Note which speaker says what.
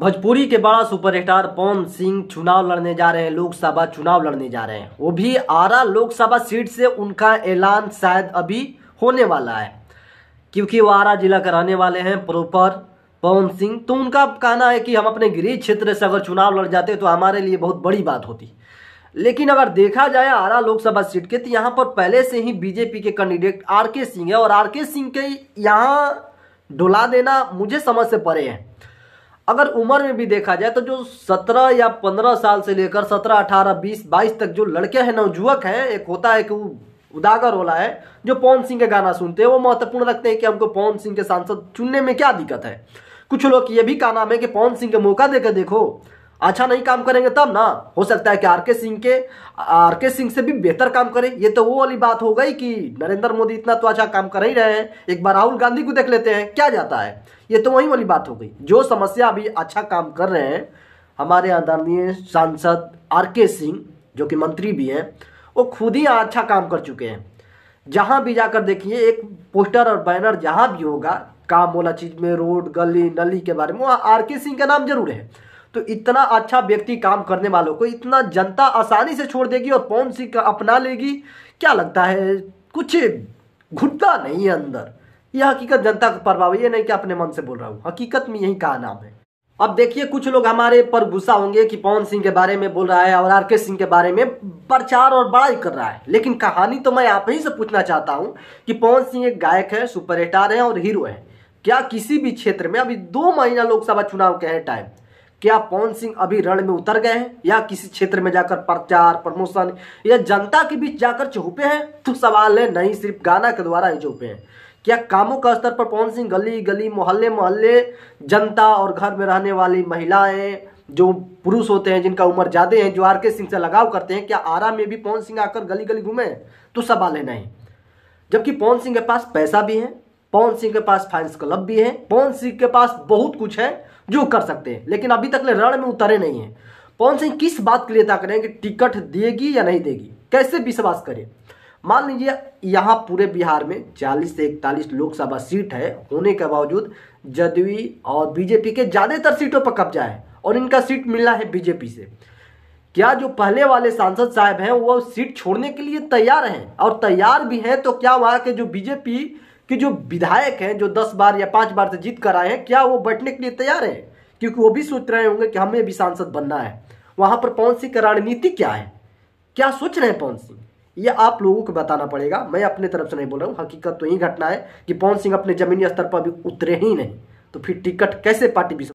Speaker 1: भोजपुरी के बड़ा super star पवन सिंह चुनाव लड़ने जा रहे हैं लोकसभा चुनाव लड़ने जा रहे हैं वो भी आरा लोकसभा सीट से उनका ऐलान शायद अभी होने वाला है क्योंकि वो आरा जिला के रहने वाले हैं प्रॉपर पवन सिंह तो उनका कहना है कि हम अपने गृह क्षेत्र से अगर चुनाव लड़ जाते तो हमारे लिए बहुत बड़ी बात होती लेकिन अगर देखा जाए आरा लोकसभा सीट के तो यहाँ पर पहले से ही बीजेपी के कैंडिडेट आर के सिंह है और आर के सिंह के यहाँ डुला देना मुझे समझ से परे है अगर उम्र में भी देखा जाए तो जो सत्रह या पंद्रह साल से लेकर सत्रह अठारह बीस बाईस तक जो लड़के हैं नवजुवक हैं एक होता है कि वो उदागर वाला है जो पवन सिंह के गाना सुनते हैं वो महत्वपूर्ण लगते हैं कि हमको पवन सिंह के सांसद चुनने में क्या दिक्कत है कुछ लोग ये भी कहना है कि पवन सिंह के मौका देकर देखो अच्छा नहीं काम करेंगे तब ना हो सकता है कि आर के सिंह के आर के सिंह से भी बेहतर काम करें ये तो वो वाली बात हो गई कि नरेंद्र मोदी इतना तो अच्छा काम कर ही रहे हैं एक बार राहुल गांधी को देख लेते हैं क्या जाता है ये तो वही वाली बात हो गई जो समस्या अभी अच्छा काम कर रहे हैं हमारे आदरणीय सांसद आर के सिंह जो कि मंत्री भी हैं वो खुद ही अच्छा काम कर चुके हैं जहाँ भी जाकर देखिए एक पोस्टर और बैनर जहाँ भी होगा काम वाला चीज़ में रोड गली नली के बारे में वहाँ आर के सिंह का नाम जरूर है तो इतना अच्छा व्यक्ति काम करने वालों को इतना जनता आसानी से छोड़ देगी और पवन सिंह का अपना लेगी क्या लगता है कुछ घुटता नहीं है अंदर यह हकीकत जनता का प्रभाव ये नहीं कि अपने मन से बोल रहा हूँ हकीकत में यही कहा नाम है अब देखिए कुछ लोग हमारे पर गुस्सा होंगे कि पवन सिंह के बारे में बोल रहा है और आर के सिंह के बारे में प्रचार और बड़ाई कर रहा है लेकिन कहानी तो मैं आप ही से पूछना चाहता हूँ कि पवन सिंह एक गायक है सुपरस्टार है और हीरो है क्या किसी भी क्षेत्र में अभी दो महीना लोकसभा चुनाव के हैं टाइम क्या पवन सिंह अभी रण में उतर गए हैं या किसी क्षेत्र में जाकर प्रचार प्रमोशन या जनता के बीच जाकर छुपे हैं तो सवाल है नहीं सिर्फ गाना के द्वारा ही छुपे हैं क्या कामों का स्तर पर पवन सिंह गली गली मोहल्ले मोहल्ले जनता और घर में रहने वाली महिलाएं जो पुरुष होते हैं जिनका उम्र ज़्यादा है जो आर के सिंह से लगाव करते हैं क्या आरा में भी पवन सिंह आकर गली गली घूमे तो सवाल है नहीं जबकि पवन सिंह के पास पैसा भी है पवन सिंह के पास फाइनेंस क्लब भी है पवन सिंह के पास बहुत कुछ है जो कर सकते हैं लेकिन अभी तक रण में उतरे नहीं हैं पवन सिंह किस बात के लिए तय करें कि टिकट देगी या नहीं देगी कैसे विश्वास करें मान लीजिए यहाँ पूरे बिहार में 40 से 41 लोकसभा सीट है होने के बावजूद जदयू और बीजेपी के ज़्यादातर सीटों पर कब्जा है और इनका सीट मिलना है बीजेपी से क्या जो पहले वाले सांसद साहब हैं वो सीट छोड़ने के लिए तैयार हैं और तैयार भी हैं तो क्या वहाँ के जो बीजेपी कि जो विधायक हैं जो दस बार या पाँच बार से जीत कर आए हैं क्या वो बैठने के लिए तैयार हैं क्योंकि वो भी सोच रहे होंगे कि हमें भी सांसद बनना है वहाँ पर पवन सिंह की रणनीति क्या है क्या सोच रहे हैं पवन सिंह ये आप लोगों को बताना पड़ेगा मैं अपने तरफ से नहीं बोल रहा हूँ हकीकत तो यही घटना है कि पवन सिंह अपने जमीनी स्तर पर अभी उतरे ही नहीं तो फिर टिकट कैसे पार्टी